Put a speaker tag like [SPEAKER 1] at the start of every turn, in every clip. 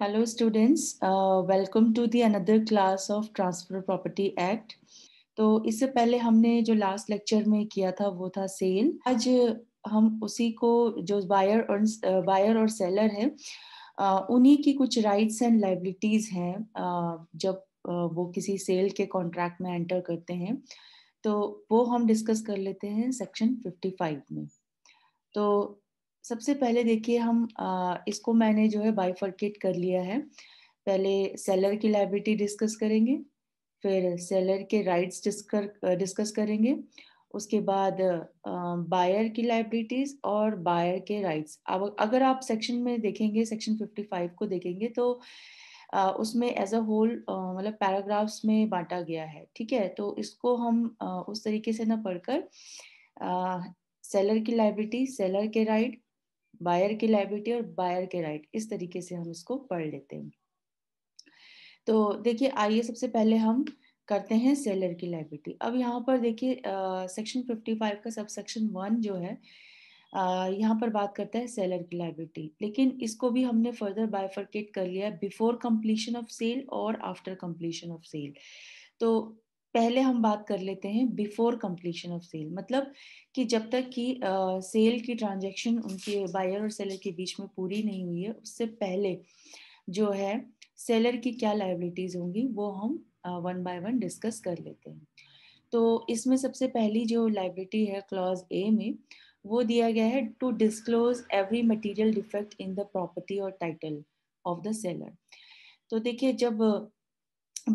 [SPEAKER 1] Hello students, uh, welcome to the another class of Transfer Property Act. तो इससे पहले हमने जो लास्ट लेक्चर में किया था वो था सेल आज हम उसी को जो बायर और बायर uh, और सेलर है uh, उन्हीं की कुछ राइट्स एंड लाइबिलिटीज हैं uh, जब वो किसी सेल के कॉन्ट्रैक्ट में एंटर करते हैं तो वो हम डिस्कस कर लेते हैं सेक्शन 55 में तो सबसे पहले देखिए हम आ, इसको मैंने जो है बाइफर्केट कर लिया है पहले सेलर की लाइब्रिटी डिस्कस करेंगे फिर सेलर के राइट्स डिस्कर डिस्कस करेंगे उसके बाद बायर की लाइब्रिटीज और बायर के राइट्स अब अगर आप सेक्शन में देखेंगे सेक्शन 55 को देखेंगे तो आ, उसमें एज अ होल मतलब पैराग्राफ्स में बांटा गया है ठीक है तो इसको हम आ, उस तरीके से ना पढ़कर सेलर की लाइब्रिटी सेलर के राइट बायर की लाइबिलिटी और बायर के राइट इस तरीके से हम इसको पढ़ लेते हैं तो देखिए आइए सबसे पहले हम करते हैं सेलर की लाइबिलिटी अब यहाँ पर देखिए सेक्शन 55 का सब सेक्शन वन जो है यहाँ पर बात करता है सेलर की लाइबिलिटी लेकिन इसको भी हमने फर्दर बायफर्केट कर लिया बिफोर कम्प्लीशन ऑफ सेल और आफ्टर कम्प्लीशन ऑफ सेल तो पहले हम बात कर लेते हैं बिफोर कंप्लीशन ऑफ सेल मतलब कि जब तक कि सेल की ट्रांजैक्शन उनके बायर और सेलर के बीच में पूरी नहीं हुई है उससे पहले जो है सेलर की क्या लाइबिलिटीज होंगी वो हम वन बाय वन डिस्कस कर लेते हैं तो इसमें सबसे पहली जो लाइबिलिटी है क्लॉज ए में वो दिया गया है to disclose every material defect in the property और टाइटल ऑफ द सेलर तो देखिए जब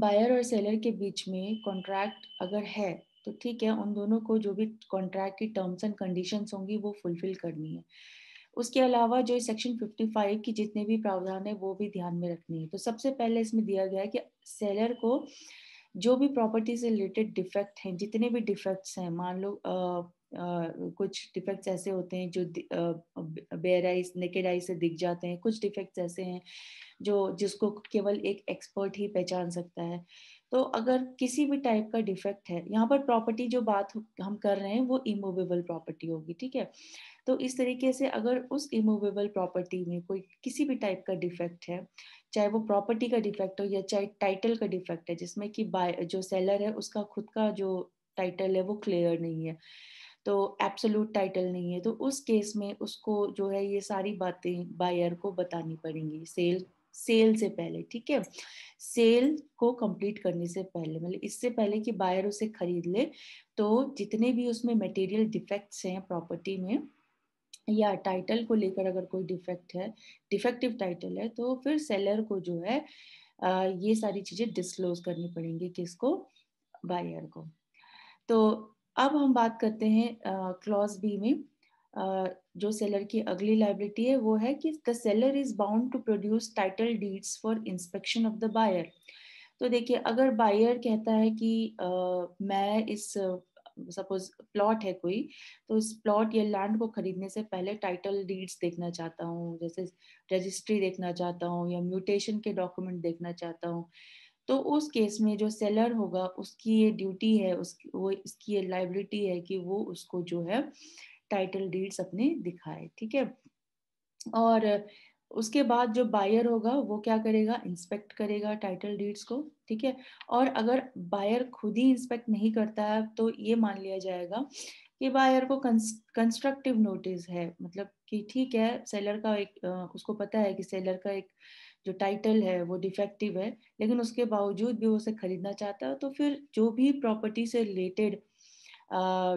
[SPEAKER 1] बायर और सेलर के बीच में कॉन्ट्रैक्ट अगर है तो ठीक है उन दोनों को जो भी कॉन्ट्रैक्ट की टर्म्स एंड कंडीशंस होंगी वो फुलफिल करनी है उसके अलावा जो सेक्शन 55 की जितने भी प्रावधान है वो भी ध्यान में रखनी है तो सबसे पहले इसमें दिया गया है कि सेलर को जो भी प्रॉपर्टी से रिलेटेड डिफेक्ट हैं जितने भी डिफेक्ट्स हैं मान लो कुछ डिफेक्ट्स ऐसे होते हैं जो बेयर आइज नेकेड आइज से दिख जाते हैं कुछ डिफेक्ट्स ऐसे हैं जो जिसको केवल एक एक्सपर्ट ही पहचान सकता है तो अगर किसी भी टाइप का डिफेक्ट है यहाँ पर प्रॉपर्टी जो बात हम कर रहे हैं वो इमूवेबल प्रॉपर्टी होगी ठीक है तो इस तरीके से अगर उस इमूवेबल प्रॉपर्टी में कोई किसी भी टाइप का डिफेक्ट है चाहे वो प्रॉपर्टी का डिफेक्ट हो या चाहे टाइटल का डिफेक्ट है जिसमें कि बाय जो सेलर है उसका खुद का जो टाइटल है वो क्लियर नहीं है तो एब्सोलूट टाइटल नहीं है तो उस केस में उसको जो है ये सारी बातें बायर को बतानी पड़ेंगी सेल सेल से पहले ठीक है सेल को कंप्लीट करने से पहले मतलब इससे पहले कि बायर उसे खरीद ले तो जितने भी उसमें मटेरियल डिफेक्ट्स हैं प्रॉपर्टी में या टाइटल को लेकर अगर कोई डिफेक्ट है डिफेक्टिव टाइटल है तो फिर सेलर को जो है ये सारी चीज़ें डिस्क्लोज करनी पड़ेंगी किसको बायर को तो अब हम बात करते हैं क्लॉज बी में आ, जो सेलर की अगली लाइबिलिटी है वो है कि the seller is bound to produce title deeds for inspection of the buyer तो देखिए अगर बायर कहता है कि आ, मैं इस सपोज प्लॉट है कोई तो इस प्लॉट या लैंड को खरीदने से पहले टाइटल डीड्स देखना चाहता हूँ जैसे रजिस्ट्री देखना चाहता हूँ या म्यूटेशन के डॉक्यूमेंट देखना चाहता हूँ तो उस केस में जो सेलर होगा उसकी ये ड्यूटी है उसकी वो इसकी ये लाइबिलिटी है कि वो उसको जो है टाइटल डीड्स अपने दिखाए ठीक है और उसके बाद जो बायर होगा वो क्या करेगा इंस्पेक्ट करेगा टाइटल डीड्स को ठीक है और अगर बायर खुद ही इंस्पेक्ट नहीं करता है तो ये मान लिया जाएगा कि बायर को कंस्ट्रक्टिव नोटिस है मतलब कि ठीक है सेलर का एक उसको पता है कि सेलर का एक जो टाइटल है वो डिफेक्टिव है लेकिन उसके बावजूद भी वो उसे खरीदना चाहता है तो फिर जो भी प्रॉपर्टी से रिलेटेड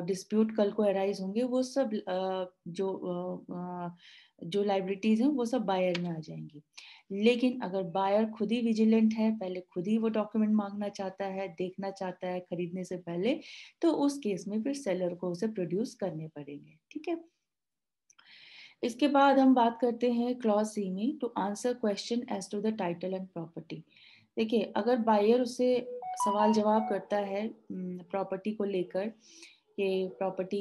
[SPEAKER 1] डिस्प्यूट कल को अराइज होंगे वो सब जो जो लाइब्रिटीज हैं वो सब बायर में आ जाएंगी लेकिन अगर बायर खुद ही विजिलेंट है पहले खुद ही वो डॉक्यूमेंट मांगना चाहता है देखना चाहता है खरीदने से पहले तो उस केस में फिर सेलर को उसे प्रोड्यूस करने पड़ेंगे ठीक है इसके बाद हम बात करते हैं क्लॉज सी में to answer question as to the title and property देखिए अगर बायर उसे सवाल जवाब करता है प्रॉपर्टी को लेकर कि प्रॉपर्टी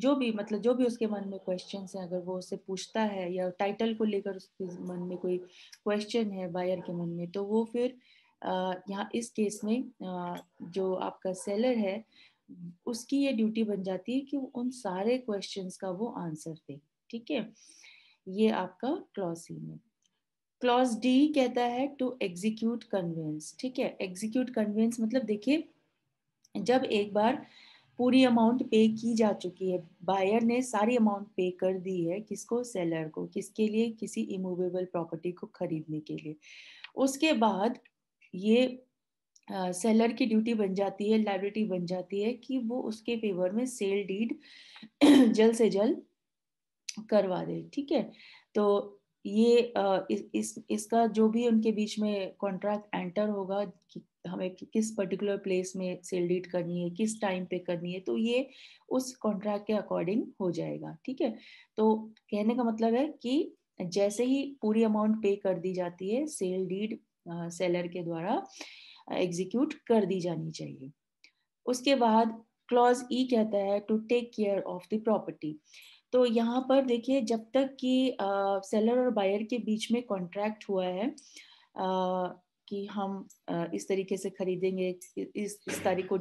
[SPEAKER 1] जो भी मतलब जो भी उसके मन में क्वेश्चन है अगर वो उससे पूछता है या टाइटल को लेकर उसके मन में कोई क्वेश्चन है बायर के मन में तो वो फिर यहाँ इस केस में जो आपका सेलर है उसकी ये ड्यूटी बन जाती है कि उन सारे क्वेश्चंस का वो आंसर दे ठीक है ये आपका क्लॉज सी में क्लॉज डी कहता है टू एग्जीक्यूट कन्वेंस ठीक है एग्जीक्यूट कन्वेंस मतलब देखिए जब एक बार पूरी अमाउंट पे की जा चुकी है बायर ने सारी अमाउंट पे कर दी है किसको सेलर को किसके लिए किसी इमूवेबल प्रॉपर्टी को खरीदने के लिए उसके बाद ये सेलर की ड्यूटी बन जाती है लाइब्रेटी बन जाती है कि वो उसके फेवर में सेल डीड जल्द से जल्द करवा दे ठीक है तो ये इस, इस इसका जो भी उनके बीच में कॉन्ट्रैक्ट एंटर होगा कि हमें किस पर्टिकुलर प्लेस में सेल डीट करनी है किस टाइम पे करनी है तो ये उस कॉन्ट्रैक्ट के अकॉर्डिंग हो जाएगा ठीक है तो कहने का मतलब है कि जैसे ही पूरी अमाउंट पे कर दी जाती है सेल डीड सेलर के द्वारा एग्जीक्यूट कर दी जानी चाहिए उसके बाद क्लॉज ई e कहता है to take care of the property तो यहाँ पर देखिए जब तक कि सेलर और बायर के बीच में कॉन्ट्रैक्ट हुआ है आ, कि हम आ, इस तरीके से खरीदेंगे इस इस तारीख को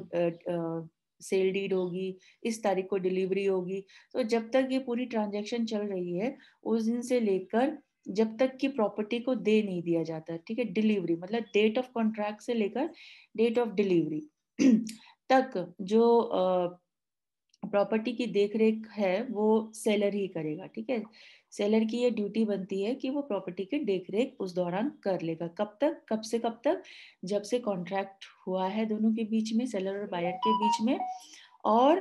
[SPEAKER 1] सेल डीड होगी इस तारीख को डिलीवरी होगी तो जब तक ये पूरी ट्रांजैक्शन चल रही है उस दिन से लेकर जब तक कि प्रॉपर्टी को दे नहीं दिया जाता ठीक है डिलीवरी मतलब डेट ऑफ कॉन्ट्रैक्ट से लेकर डेट ऑफ डिलीवरी तक जो प्रॉपर्टी की देख रेख है वो सेलर ही करेगा ठीक है सेलर की ये ड्यूटी बनती है कि वो प्रॉपर्टी की रेख उस दौरान कर लेगा कब तक कब से कब तक जब से कॉन्ट्रैक्ट हुआ है दोनों के बीच में सेलर और बायर के बीच में और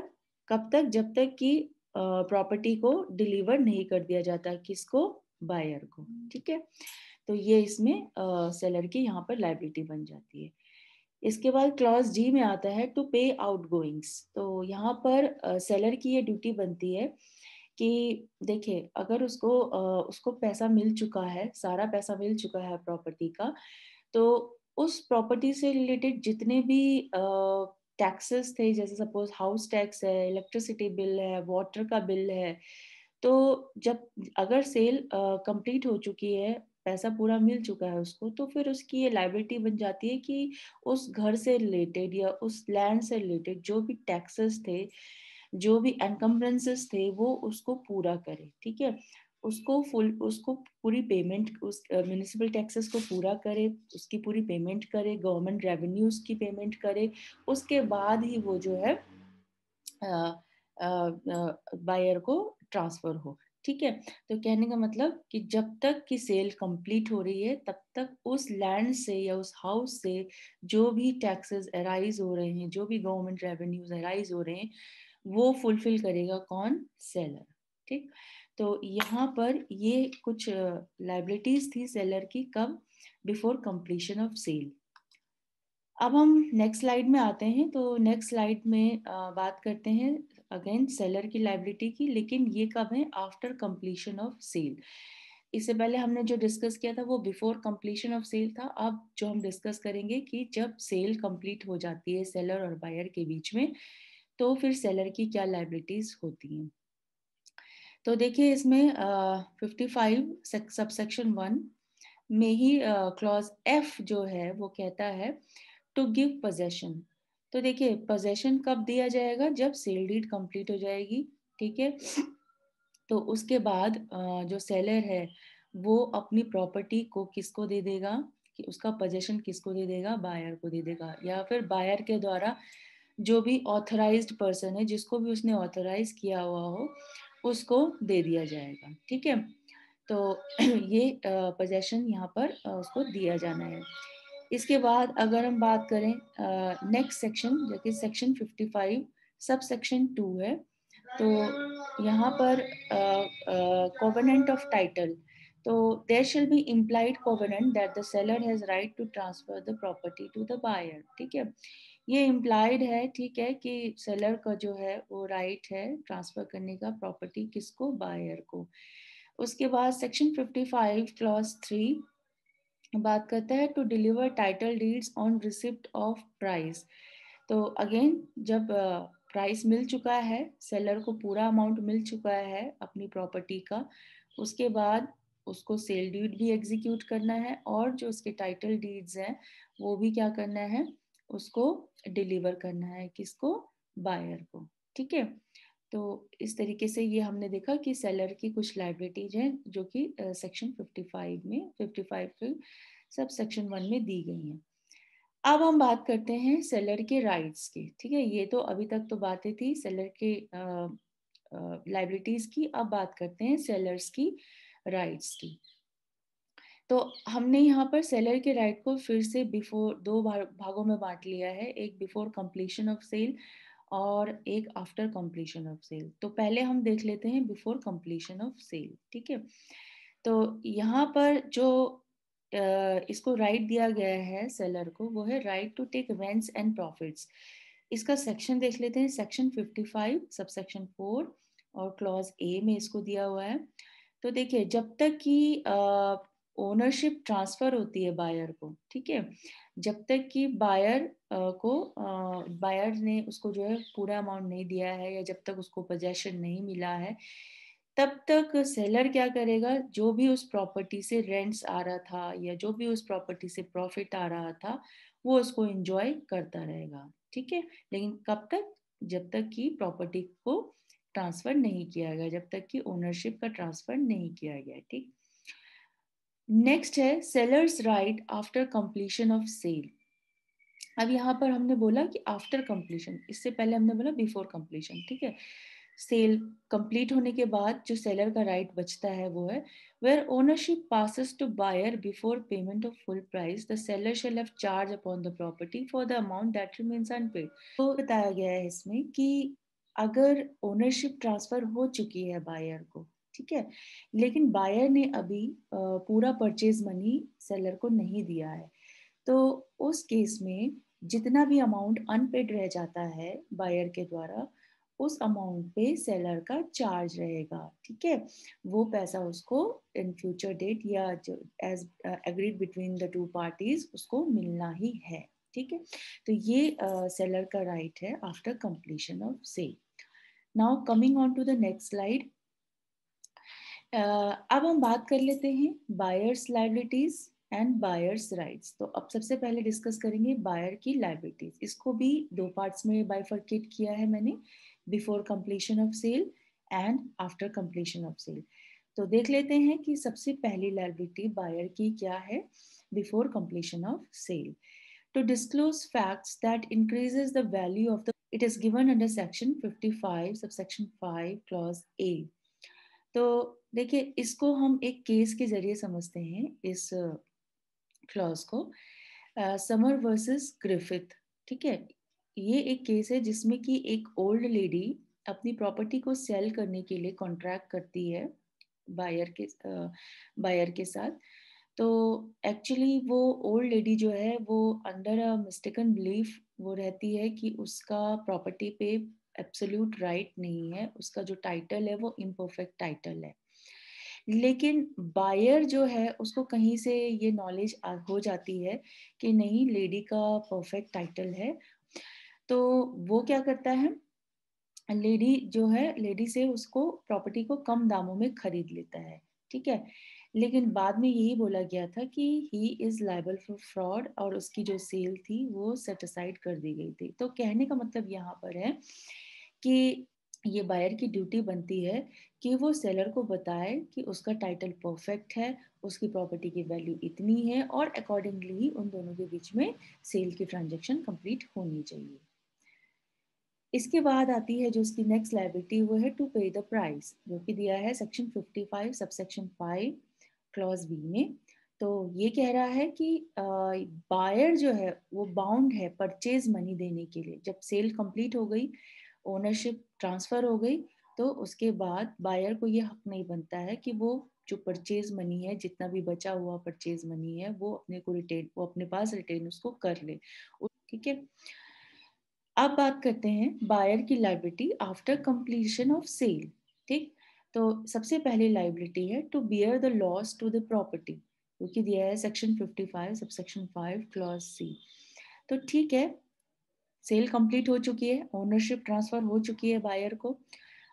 [SPEAKER 1] कब तक जब तक कि प्रॉपर्टी को डिलीवर नहीं कर दिया जाता किसको बायर को ठीक है तो ये इसमें सेलर की यहाँ पर लाइबिलिटी बन जाती है इसके बाद क्लॉज जी में आता है टू पे आउट गोइंग्स तो यहाँ पर सेलर की ये ड्यूटी बनती है कि देखिए अगर उसको उसको पैसा मिल चुका है सारा पैसा मिल चुका है प्रॉपर्टी का तो उस प्रॉपर्टी से रिलेटेड जितने भी टैक्सेस थे जैसे सपोज हाउस टैक्स है इलेक्ट्रिसिटी बिल है वाटर का बिल है तो जब अगर सेल कंप्लीट हो चुकी है पैसा पूरा मिल चुका है उसको तो फिर उसकी ये लाइबिलिटी बन जाती है कि उस घर से रिलेटेड या उस लैंड से रिलेटेड जो भी टैक्सेस थे जो भी एनकम्बरेंसेस थे वो उसको पूरा करे ठीक है उसको फुल उसको पूरी पेमेंट उस म्यूनिसिपल टैक्सेस को पूरा करे उसकी पूरी पेमेंट करे गवर्नमेंट रेवेन्यूज की पेमेंट करे उसके बाद ही वो जो है बायर को ट्रांसफर हो ठीक है तो कहने का मतलब कि जब तक की सेल कंप्लीट हो रही है तब तक उस लैंड से या उस हाउस से जो भी टैक्सेस अराइज हो रहे हैं जो भी गवर्नमेंट रेवेन्यूज अराइज हो रहे हैं वो फुलफिल करेगा कौन सेलर ठीक तो यहाँ पर ये कुछ लाइबिलिटीज थी सेलर की कब बिफोर कंप्लीशन ऑफ सेल अब हम नेक्स्ट स्लाइड में आते हैं तो नेक्स्ट स्लाइड में बात करते हैं अगेन सेलर की लाइबिलिटी की लेकिन ये कब है आफ्टर कंप्लीशन ऑफ सेल इससे पहले हमने जो डिस्कस किया था वो बिफोर कंप्लीशन ऑफ सेल था अब जो हम डिस्कस करेंगे कि जब सेल कंप्लीट हो जाती है सेलर और बायर के बीच में तो फिर सेलर की क्या लाइबिलिटीज होती हैं तो देखिए इसमें फिफ्टी फाइव सबसेक्शन वन में ही क्लॉज uh, एफ जो है वो कहता है टू गिव पोजेशन तो देखिए पोजेशन कब दिया जाएगा जब सेल डीड कंप्लीट हो जाएगी ठीक है तो उसके बाद जो सेलर है वो अपनी प्रॉपर्टी को किसको दे देगा कि उसका पोजेशन किसको दे देगा बायर को दे देगा या फिर बायर के द्वारा जो भी ऑथराइज्ड पर्सन है जिसको भी उसने ऑथराइज किया हुआ हो उसको दे दिया जाएगा ठीक है तो ये पोजेशन यहाँ पर उसको दिया जाना है इसके बाद अगर हम बात करें नेक्स्ट सेक्शन जो कि सेक्शन 55 सब सेक्शन टू है तो यहाँ पर कोवेनेंट ऑफ टाइटल तो there shall be implied covenant that the seller has right to transfer the property to the buyer ठीक है ये इम्प्लाइड है ठीक है कि सेलर का जो है वो राइट है ट्रांसफर करने का प्रॉपर्टी किसको बायर को उसके बाद सेक्शन 55 क्लॉज थ्री बात करता है to deliver title deeds on receipt of price तो अगेन जब प्राइस मिल चुका है सेलर को पूरा अमाउंट मिल चुका है अपनी प्रॉपर्टी का उसके बाद उसको सेल डीड भी एग्जीक्यूट करना है और जो उसके टाइटल डीड्स हैं वो भी क्या करना है उसको डिलीवर करना है किसको बायर को ठीक है तो इस तरीके से ये हमने देखा कि सेलर की कुछ लाइब्रेटीज हैं जो कि सेक्शन 55 में 55 फाइव सब सेक्शन वन में दी गई हैं अब हम बात करते हैं सेलर के राइट्स की ठीक है ये तो अभी तक तो बातें थी सेलर के लाइब्रेटीज की अब बात करते हैं सेलर्स की राइट्स की तो हमने यहाँ पर सेलर के राइट को फिर से बिफोर दो भागों में बांट लिया है एक बिफोर कंप्लीशन ऑफ सेल और एक आफ्टर कंप्लीशन ऑफ सेल तो पहले हम देख लेते हैं बिफोर कंप्लीशन ऑफ सेल ठीक है तो यहाँ पर जो इसको राइट दिया गया है सेलर को वो है right to take rents and profits इसका सेक्शन देख लेते हैं सेक्शन 55 सब सेक्शन फोर और क्लॉज ए में इसको दिया हुआ है तो देखिए जब तक कि ओनरशिप ट्रांसफर होती है बायर को ठीक है जब तक कि बायर को बायर ने उसको जो है पूरा अमाउंट नहीं दिया है या जब तक उसको पोजेशन नहीं मिला है तब तक सेलर क्या करेगा जो भी उस प्रॉपर्टी से रेंट्स आ रहा था या जो भी उस प्रॉपर्टी से प्रॉफिट आ रहा था वो उसको इंजॉय करता रहेगा ठीक है लेकिन कब तक जब तक कि प्रॉपर्टी को ट्रांसफर नहीं किया गया जब तक कि ओनरशिप का ट्रांसफर नहीं किया गया ठीक नेक्स्ट है seller's right after completion of sale अब यहाँ पर हमने बोला कि आफ्टर कंप्लीशन इससे पहले हमने बोला बिफोर कंप्लीशन ठीक है सेल कंप्लीट होने के बाद जो सेलर का राइट right बचता है वो है where ownership passes to buyer before payment of full price the seller shall of charge upon the property for the amount that remains unpaid तो बताया गया है इसमें कि अगर ओनरशिप ट्रांसफर हो चुकी है बायर को ठीक है लेकिन बायर ने अभी पूरा परचेज मनी सेलर को नहीं दिया है तो उस केस में जितना भी अमाउंट अनपेड रह जाता है बायर के द्वारा उस अमाउंट पे सेलर का चार्ज रहेगा ठीक है वो पैसा उसको इन फ्यूचर डेट या as agreed between the two parties उसको मिलना ही है ठीक है तो ये सेलर uh, का राइट right है after completion of sale now coming on to the next slide अब हम बात कर लेते हैं buyer's liabilities and buyer's rights तो अब सबसे पहले डिस्कस करेंगे बायर की लाइबिलिटीज इसको भी दो पार्ट्स में बाइफर्केट किया है मैंने before completion of sale and after completion of sale तो देख लेते हैं कि सबसे पहली लाइबिलिटी बायर की क्या है before completion of sale to disclose facts that increases the value of the it is given under section 55 subsection 5 clause a तो देखिए इसको हम एक केस के जरिए समझते हैं इस क्लॉज को समर वर्सेस ग्रिफिथ ठीक है ये एक केस है जिसमें कि एक ओल्ड लेडी अपनी प्रॉपर्टी को सेल करने के लिए कॉन्ट्रैक्ट करती है बायर के बायर के साथ तो एक्चुअली वो ओल्ड लेडी जो है वो अंडर अ मिस्टेकन बिलीफ वो रहती है कि उसका प्रॉपर्टी पे एब्सोल्यूट राइट right नहीं है उसका जो टाइटल है वो इम्परफेक्ट टाइटल है लेकिन बायर जो है उसको कहीं से ये नॉलेज हो जाती है कि नहीं लेडी का परफेक्ट टाइटल है तो वो क्या करता है लेडी जो है लेडी से उसको प्रॉपर्टी को कम दामों में खरीद लेता है ठीक है लेकिन बाद में यही बोला गया था कि he is liable for fraud और उसकी जो सेल थी वो सेटिसाइड कर दी गई थी तो कहने का मतलब यहाँ पर है कि ये बायर की ड्यूटी बनती है कि वो सेलर को बताए कि उसका टाइटल परफेक्ट है उसकी प्रॉपर्टी की वैल्यू इतनी है और अकॉर्डिंगली उन दोनों के बीच में सेल की ट्रांजेक्शन कंप्लीट होनी चाहिए इसके बाद आती है जो उसकी नेक्स्ट लाइबिलिटी वो है टू पे द प्राइस जो कि दिया है सेक्शन 55 सबसेक्शन 5 क्लॉज बी में तो ये कह रहा है कि बायर जो है वो बाउंड है परचेज मनी देने के लिए जब सेल कंप्लीट हो गई ओनरशिप ट्रांसफ़र हो गई तो उसके बाद बायर को ये हक नहीं बनता है कि वो जो परचेज मनी है जितना भी बचा हुआ परचेज मनी है वो अपने को रिटेन वो अपने पास रिटेन उसको कर ले ठीक है अब बात करते हैं बायर की liability after completion of sale ठीक तो सबसे पहले लाइबिलिटी है to bear the loss to the property जो कि दिया है सेक्शन 55 सब सेक्शन 5 क्लॉज सी तो ठीक है सेल कंप्लीट हो चुकी है ओनरशिप ट्रांसफर हो चुकी है बायर को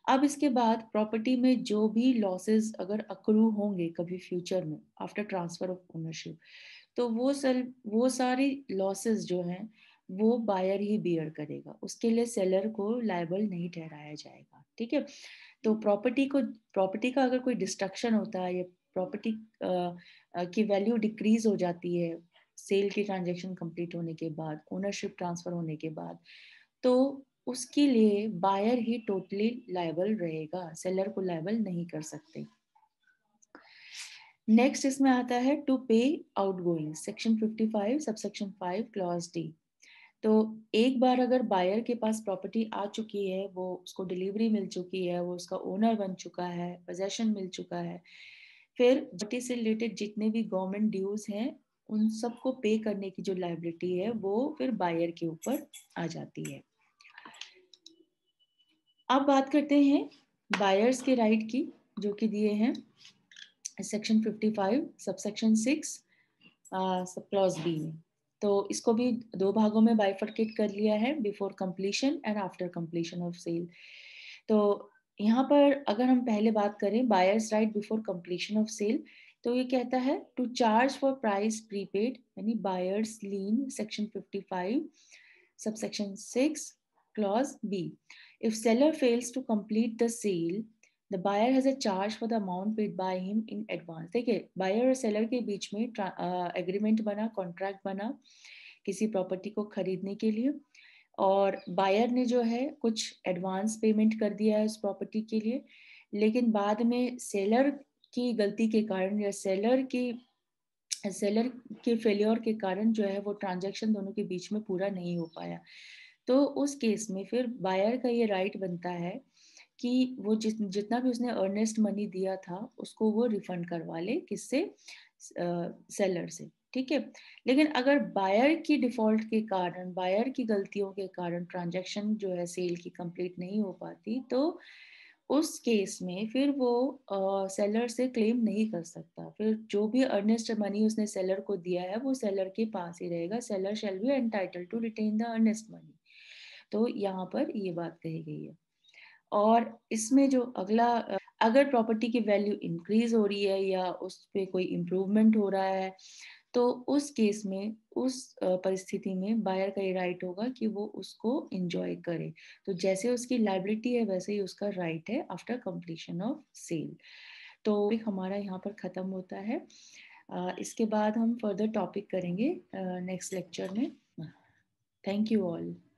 [SPEAKER 1] अब इसके बाद प्रॉपर्टी में जो भी लॉसेस अगर अक्रू होंगे कभी फ्यूचर में आफ्टर ट्रांसफर ऑफ ओनरशिप तो वो सर वो सारी लॉसेस जो हैं वो बायर ही बियर करेगा उसके लिए सेलर को लाइबल नहीं ठहराया जाएगा ठीक है तो प्रॉपर्टी को प्रॉपर्टी का अगर कोई डिस्ट्रक्शन होता है या प्रॉपर्टी की वैल्यू डिक्रीज हो जाती है सेल की ट्रांजेक्शन कंप्लीट होने के बाद ओनरशिप ट्रांसफर होने के बाद तो उसके लिए बायर ही टोटली लाइबल रहेगा सेलर को लाइबल नहीं कर सकते नेक्स्ट इसमें आता है to pay out going section 55 subsection 5 clause D तो एक बार अगर बायर के पास प्रॉपर्टी आ चुकी है वो उसको डिलीवरी मिल चुकी है वो उसका ओनर बन चुका है पोजेशन मिल चुका है फिर प्रॉपर्टी से रिलेटेड जितने भी गवर्नमेंट ड्यूज हैं उन सबको पे करने की जो लाइबिलिटी है वो फिर बायर के ऊपर आ जाती है अब बात करते हैं बायर्स के राइट की जो कि दिए हैं section 55 subsection 6 sub clause B में तो इसको भी दो भागों में बाइफर्केट कर लिया है before completion and after completion of sale तो यहाँ पर अगर हम पहले बात करें buyer's right before completion of sale तो ये कहता है to charge for price prepaid यानी buyer's lien section 55 sub 6 clause B if seller fails to complete the sale the buyer has a charge for the amount paid by him in advance देखिए buyer और seller के बीच में agreement बना contract बना किसी property को खरीदने के लिए और बायर ने जो है कुछ एडवांस पेमेंट कर दिया है उस प्रॉपर्टी के लिए लेकिन बाद में सेलर की गलती के कारण या सेलर की सेलर के फेल्योर के कारण जो है वो ट्रांजैक्शन दोनों के बीच में पूरा नहीं हो पाया तो उस केस में फिर बायर का ये राइट बनता है कि वो जित जितना भी उसने अर्नेस्ट मनी दिया था उसको वो रिफंड करवा ले किससे सेलर से ठीक है लेकिन अगर बायर की डिफॉल्ट के कारण बायर की गलतियों के कारण ट्रांजैक्शन जो है सेल की कंप्लीट नहीं हो पाती तो उस केस में फिर वो सेलर से क्लेम नहीं कर सकता फिर जो भी अर्नेस्ट मनी उसने सेलर को दिया है वो सेलर के पास ही रहेगा seller shall be entitle to retain the earnest money तो यहाँ पर ये बात कही गई है और इसमें जो अगला अगर प्रॉपर्टी की वैल्यू इंक्रीज हो रही है या उस पर कोई इम्प्रूवमेंट हो रहा है तो उस केस में उस परिस्थिति में बायर का ये राइट होगा कि वो उसको इंजॉय करे तो जैसे उसकी लाइबिलिटी है वैसे ही उसका राइट है आफ्टर कंप्लीशन ऑफ सेल तो हमारा यहाँ पर ख़त्म होता है इसके बाद हम फर्दर टॉपिक करेंगे नेक्स्ट लेक्चर में थैंक यू ऑल